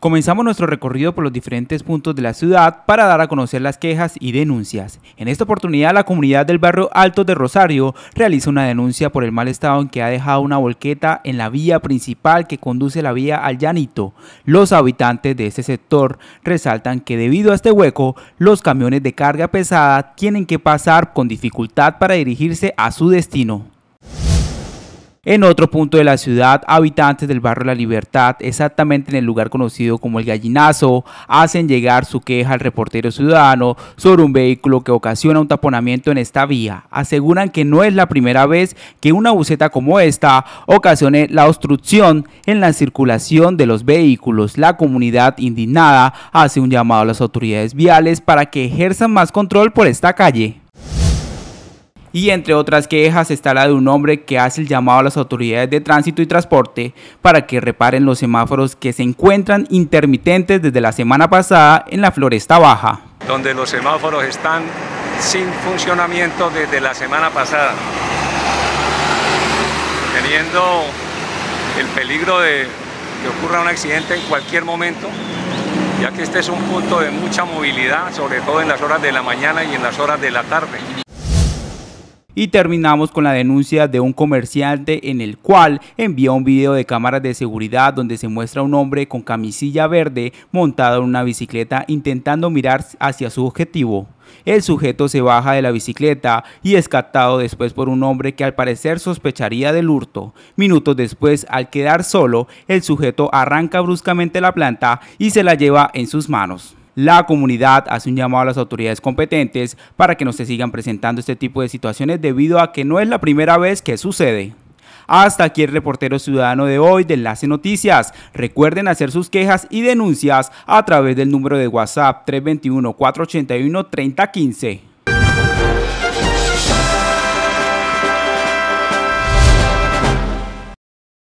Comenzamos nuestro recorrido por los diferentes puntos de la ciudad para dar a conocer las quejas y denuncias. En esta oportunidad la comunidad del barrio Alto de Rosario realiza una denuncia por el mal estado en que ha dejado una volqueta en la vía principal que conduce la vía al llanito. Los habitantes de este sector resaltan que debido a este hueco los camiones de carga pesada tienen que pasar con dificultad para dirigirse a su destino. En otro punto de la ciudad, habitantes del barrio La Libertad, exactamente en el lugar conocido como el Gallinazo, hacen llegar su queja al reportero ciudadano sobre un vehículo que ocasiona un taponamiento en esta vía. Aseguran que no es la primera vez que una buceta como esta ocasione la obstrucción en la circulación de los vehículos. La comunidad indignada hace un llamado a las autoridades viales para que ejerzan más control por esta calle. Y entre otras quejas está la de un hombre que hace el llamado a las autoridades de tránsito y transporte para que reparen los semáforos que se encuentran intermitentes desde la semana pasada en la Floresta Baja. Donde los semáforos están sin funcionamiento desde la semana pasada, teniendo el peligro de que ocurra un accidente en cualquier momento, ya que este es un punto de mucha movilidad, sobre todo en las horas de la mañana y en las horas de la tarde. Y terminamos con la denuncia de un comerciante en el cual envía un video de cámaras de seguridad donde se muestra a un hombre con camisilla verde montado en una bicicleta intentando mirar hacia su objetivo. El sujeto se baja de la bicicleta y es captado después por un hombre que al parecer sospecharía del hurto. Minutos después, al quedar solo, el sujeto arranca bruscamente la planta y se la lleva en sus manos la comunidad hace un llamado a las autoridades competentes para que no se sigan presentando este tipo de situaciones debido a que no es la primera vez que sucede. Hasta aquí el reportero ciudadano de hoy de Enlace Noticias. Recuerden hacer sus quejas y denuncias a través del número de WhatsApp 321-481-3015.